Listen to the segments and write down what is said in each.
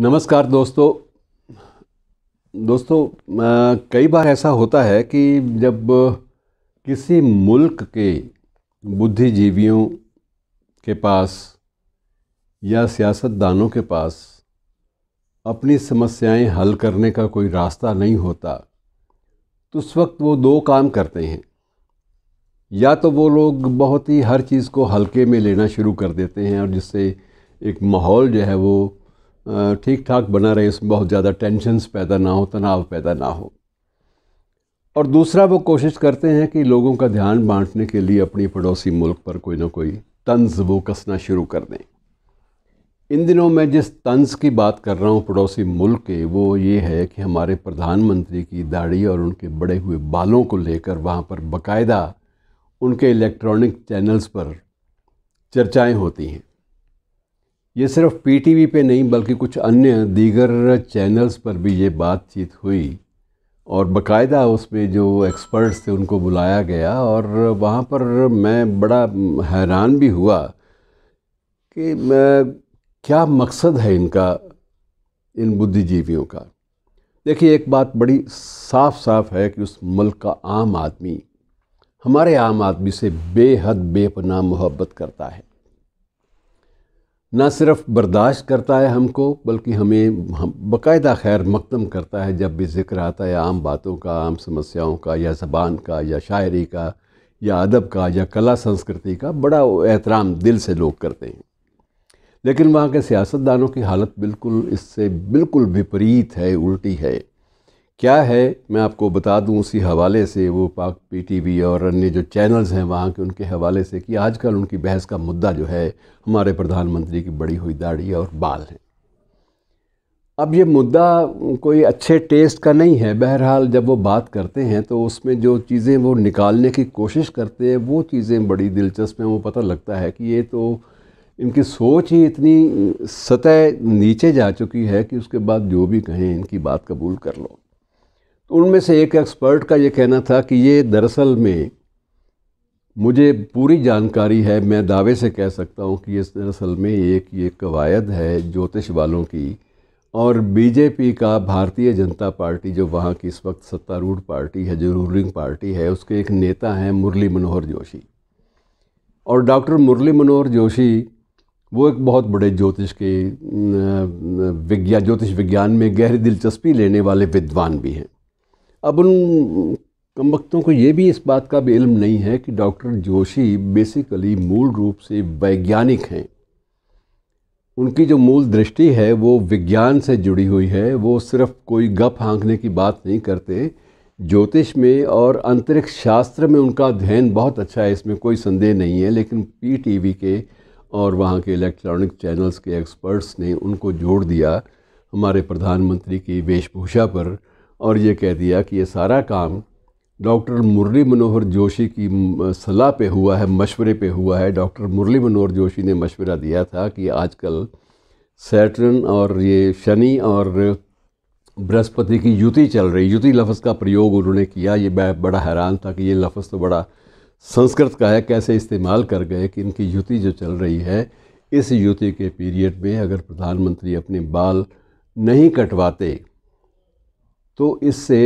नमस्कार दोस्तों दोस्तों कई बार ऐसा होता है कि जब किसी मुल्क के बुद्धिजीवियों के पास या सियासतदानों के पास अपनी समस्याएं हल करने का कोई रास्ता नहीं होता तो उस वक्त वो दो काम करते हैं या तो वो लोग बहुत ही हर चीज़ को हल्के में लेना शुरू कर देते हैं और जिससे एक माहौल जो है वो ठीक ठाक बना रहे इसमें बहुत ज़्यादा टेंशन्स पैदा ना हो तनाव पैदा ना हो और दूसरा वो कोशिश करते हैं कि लोगों का ध्यान बांटने के लिए अपनी पड़ोसी मुल्क पर कोई ना कोई तंज वो कसना शुरू कर दें इन दिनों मैं जिस तंज की बात कर रहा हूँ पड़ोसी मुल्क के वो ये है कि हमारे प्रधानमंत्री की दाढ़ी और उनके बड़े हुए बालों को लेकर वहाँ पर बाकायदा उनके इलेक्ट्रॉनिक चैनल्स पर चर्चाएं होती हैं ये सिर्फ पीटीवी पे नहीं बल्कि कुछ अन्य दीगर चैनल्स पर भी ये बातचीत हुई और बकायदा उसमें जो एक्सपर्ट्स थे उनको बुलाया गया और वहाँ पर मैं बड़ा हैरान भी हुआ कि मैं क्या मकसद है इनका इन बुद्धिजीवियों का देखिए एक बात बड़ी साफ साफ है कि उस मुल्क का आम आदमी हमारे आम आदमी से बेहद बेपनाह मोहब्बत करता है ना सिर्फ बर्दाश्त करता है हमको बल्कि हमें हम बाकायदा खैर मकदम करता है जब भी जिक्र आता है आम बातों का आम समस्याओं का या ज़बान का या शायरी का या अदब का या कला संस्कृति का बड़ा एहतराम दिल से लोग करते हैं लेकिन वहाँ के सियासतदानों की हालत बिल्कुल इससे बिल्कुल विपरीत है उल्टी है क्या है मैं आपको बता दूं उसी हवाले से वो पाक पीटीवी और अन्य जो चैनल्स हैं वहाँ के उनके हवाले से कि आजकल उनकी बहस का मुद्दा जो है हमारे प्रधानमंत्री की बड़ी हुई दाढ़ी और बाल हैं अब ये मुद्दा कोई अच्छे टेस्ट का नहीं है बहरहाल जब वो बात करते हैं तो उसमें जो चीज़ें वो निकालने की कोशिश करते हैं वो चीज़ें बड़ी दिलचस्प हैं वो पता लगता है कि ये तो इनकी सोच ही इतनी सतह नीचे जा चुकी है कि उसके बाद जो भी कहें इनकी बात कबूल कर लो उनमें से एक एक्सपर्ट का ये कहना था कि ये दरअसल में मुझे पूरी जानकारी है मैं दावे से कह सकता हूँ कि ये दरअसल में एक ये कवायद है ज्योतिष वालों की और बीजेपी का भारतीय जनता पार्टी जो वहाँ की इस वक्त सत्तारूढ़ पार्टी है जो रूलिंग पार्टी है उसके एक नेता हैं मुरली मनोहर जोशी और डॉक्टर मुरली मनोहर जोशी वो एक बहुत बड़े ज्योतिष के विज्ञान ज्योतिष विज्ञान में गहरी दिलचस्पी लेने वाले विद्वान भी हैं अब उन कम वक्तों को ये भी इस बात का भी इल्म नहीं है कि डॉक्टर जोशी बेसिकली मूल रूप से वैज्ञानिक हैं उनकी जो मूल दृष्टि है वो विज्ञान से जुड़ी हुई है वो सिर्फ कोई गप हाँकने की बात नहीं करते ज्योतिष में और अंतरिक्ष शास्त्र में उनका अध्ययन बहुत अच्छा है इसमें कोई संदेह नहीं है लेकिन पीटीवी के और वहाँ के इलेक्ट्रॉनिक चैनल्स के एक्सपर्ट्स ने उनको जोड़ दिया हमारे प्रधानमंत्री की वेशभूषा पर और ये कह दिया कि ये सारा काम डॉक्टर मुरली मनोहर जोशी की सलाह पे हुआ है मशवरे पे हुआ है डॉक्टर मुरली मनोहर जोशी ने मशवरा दिया था कि आजकल सैटर्न और ये शनि और बृहस्पति की युति चल रही युति लफ्ज़ का प्रयोग उन्होंने किया ये मैं बड़ा हैरान था कि ये लफ्ज़ तो बड़ा संस्कृत का है कैसे इस्तेमाल कर गए कि इनकी युति जो चल रही है इस युति के पीरियड में अगर प्रधानमंत्री अपने बाल नहीं कटवाते तो इससे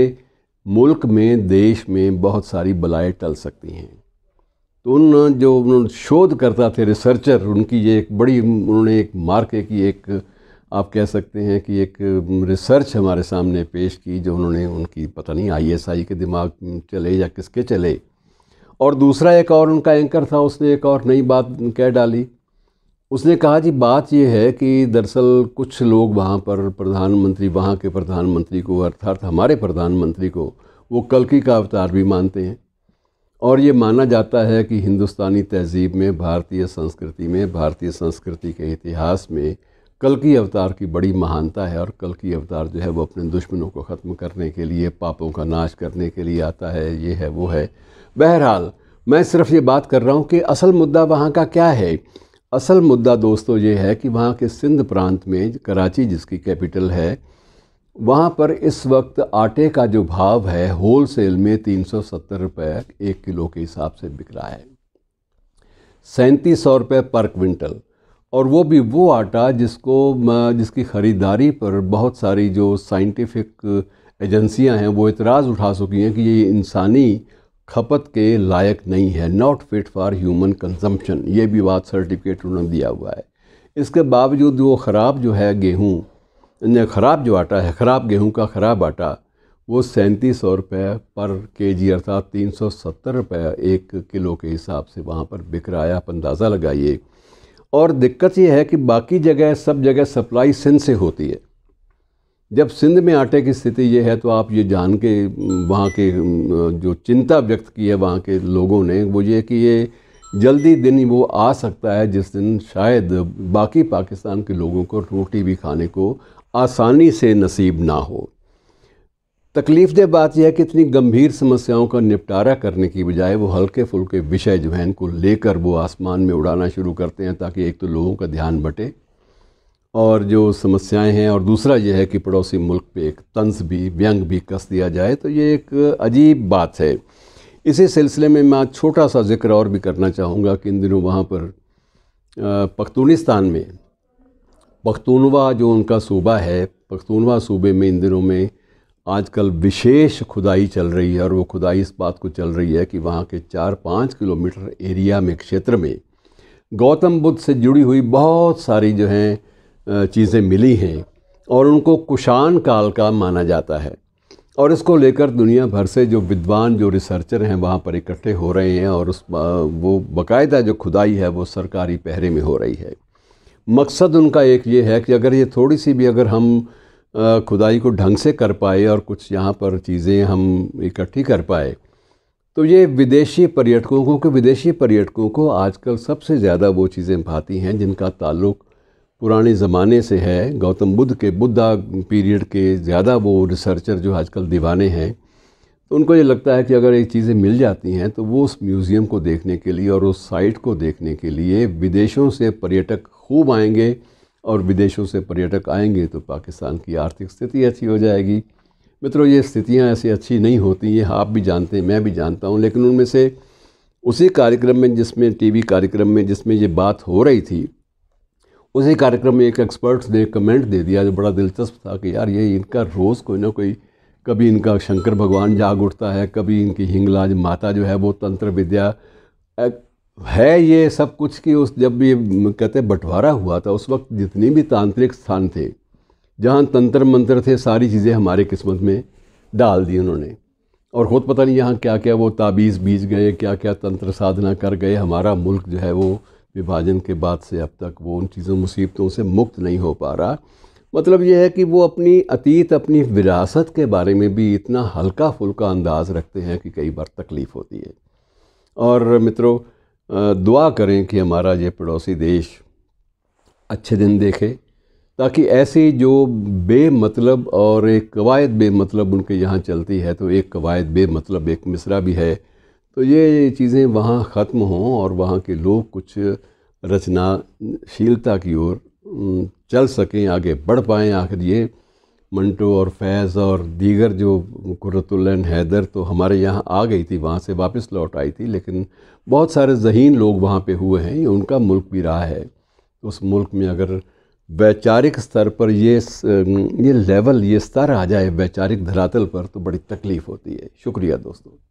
मुल्क में देश में बहुत सारी बलाएँ टल सकती हैं तो उन जो शोधकर्ता थे रिसर्चर उनकी ये एक बड़ी उन्होंने एक मार्के की एक आप कह सकते हैं कि एक रिसर्च हमारे सामने पेश की जो उन्होंने उनकी पता नहीं आईएसआई के दिमाग चले या किसके चले और दूसरा एक और उनका एंकर था उसने एक और नई बात कह डाली उसने कहा जी बात यह है कि दरअसल कुछ लोग वहाँ पर प्रधानमंत्री वहाँ के प्रधानमंत्री को अर्थात हमारे प्रधानमंत्री को वो कलकी का अवतार भी मानते हैं और ये माना जाता है कि हिंदुस्तानी तहजीब में भारतीय संस्कृति में भारतीय संस्कृति के इतिहास में कलकी अवतार की बड़ी महानता है और कलकी अवतार जो है वो अपने दुश्मनों को ख़त्म करने के लिए पापों का नाश करने के लिए आता है ये है वो है बहरहाल मैं सिर्फ ये बात कर रहा हूँ कि असल मुद्दा वहाँ का क्या है असल मुद्दा दोस्तों ये है कि वहाँ के सिंध प्रांत में कराची जिसकी कैपिटल है वहाँ पर इस वक्त आटे का जो भाव है होल सेल में तीन सौ सत्तर रुपये एक किलो के हिसाब से बिक रहा है सैंतीस सौ रुपये पर क्विंटल और वो भी वो आटा जिसको जिसकी ख़रीदारी पर बहुत सारी जो साइंटिफिक एजेंसियां हैं वो इतराज़ उठा चुकी हैं कि ये इंसानी खपत के लायक नहीं है not fit for human consumption ये भी बात सर्टिफिकेट उन्होंने दिया हुआ है इसके बावजूद वो ख़राब जो है गेहूँ ख़राब जो आटा है ख़राब गेहूँ का ख़राब आटा वो सैंतीस सौ रुपये पर के जी अर्थात तीन सौ सत्तर रुपये एक किलो के हिसाब से वहाँ पर बिक रहा है आप अंदाज़ा लगाइए और दिक्कत ये है कि बाकी जगह सब जगह सप्लाई सिंध से होती है जब सिंध में आटे की स्थिति ये है तो आप ये जान के वहाँ के जो चिंता व्यक्त की है वहाँ के लोगों ने वो ये कि ये जल्दी दिन वो आ सकता है जिस दिन शायद बाकी पाकिस्तान के लोगों को रोटी भी खाने को आसानी से नसीब ना हो तकलीफ दह बात यह है कि इतनी गंभीर समस्याओं का निपटारा करने की बजाय वो हल्के फुल्के विषय जो हैं इनको लेकर वो आसमान में उड़ाना शुरू करते हैं ताकि एक तो लोगों का ध्यान बटे और जो समस्याएं हैं और दूसरा यह है कि पड़ोसी मुल्क पे एक तंज भी व्यंग भी कस दिया जाए तो ये एक अजीब बात है इसी सिलसिले में मैं छोटा सा जिक्र और भी करना चाहूँगा कि इन दिनों वहाँ पर पख्तूनिस्तान में पख्तूनवा जो उनका सूबा है पख्तूनवा सूबे में इन दिनों में आजकल विशेष खुदाई चल रही है और वो खुदाई इस बात को चल रही है कि वहाँ के चार पाँच किलोमीटर एरिया में क्षेत्र में गौतम बुद्ध से जुड़ी हुई बहुत सारी जो हैं चीज़ें मिली हैं और उनको कुशान काल का माना जाता है और इसको लेकर दुनिया भर से जो विद्वान जो रिसर्चर हैं वहाँ पर इकट्ठे हो रहे हैं और उस वो बाकायदा जो खुदाई है वो सरकारी पहरे में हो रही है मकसद उनका एक ये है कि अगर ये थोड़ी सी भी अगर हम खुदाई को ढंग से कर पाए और कुछ यहाँ पर चीज़ें हम इकट्ठी कर पाए तो ये विदेशी पर्यटकों को क्योंकि विदेशी पर्यटकों को आजकल सबसे ज़्यादा वो चीज़ें भाती हैं जिनका ताल्लुक पुराने ज़माने से है गौतम बुद्ध के बुद्धा पीरियड के ज़्यादा वो रिसर्चर जो आजकल दीवाने हैं तो उनको ये लगता है कि अगर ये चीज़ें मिल जाती हैं तो वो उस म्यूज़ियम को देखने के लिए और उस साइट को देखने के लिए विदेशों से पर्यटक खूब आएंगे और विदेशों से पर्यटक आएंगे तो पाकिस्तान की आर्थिक स्थिति अच्छी हो जाएगी मित्रों ये स्थितियाँ ऐसी अच्छी नहीं होती ये आप भी जानते हैं मैं भी जानता हूँ लेकिन उनमें से उसी कार्यक्रम में जिसमें टीवी कार्यक्रम में जिसमें ये बात हो रही थी उसी कार्यक्रम में एक एक्सपर्ट ने कमेंट दे दिया जो बड़ा दिलचस्प था कि यार ये इनका रोज़ कोई ना कोई कभी इनका शंकर भगवान जाग उठता है कभी इनकी हिंगलाज माता जो है वो तंत्र विद्या है ये सब कुछ कि उस जब ये कहते बंटवारा हुआ था उस वक्त जितनी भी तांत्रिक स्थान थे जहाँ तंत्र मंत्र थे सारी चीज़ें हमारे किस्मत में डाल दी उन्होंने और खुद पता नहीं यहाँ क्या क्या वो ताबीज़ बीज गए क्या क्या तंत्र साधना कर गए हमारा मुल्क जो है वो विभाजन के बाद से अब तक वो उन चीज़ों मुसीबतों से मुक्त नहीं हो पा रहा मतलब यह है कि वो अपनी अतीत अपनी विरासत के बारे में भी इतना हल्का फुल्का अंदाज़ रखते हैं कि कई बार तकलीफ़ होती है और मित्रों दुआ करें कि हमारा ये पड़ोसी देश अच्छे दिन देखे ताकि ऐसी जो बेमतलब और एक कवायद बेमतलब उनके यहाँ चलती है तो एक कवायद बेमतलब एक मिसरा भी है तो ये चीज़ें वहाँ ख़त्म हों और वहाँ के लोग कुछ रचनाशीलता की ओर चल सकें आगे बढ़ पाएँ आखिर ये मंटो और फैज़ और दीगर जो कुरतुल्न हैदर तो हमारे यहाँ आ गई थी वहाँ से वापस लौट आई थी लेकिन बहुत सारे जहीन लोग वहाँ पे हुए हैं ये उनका मुल्क भी रहा है उस मुल्क में अगर वैचारिक स्तर पर ये ये लेवल ये स्तर आ जाए वैचारिक धरातल पर तो बड़ी तकलीफ़ होती है शुक्रिया दोस्तों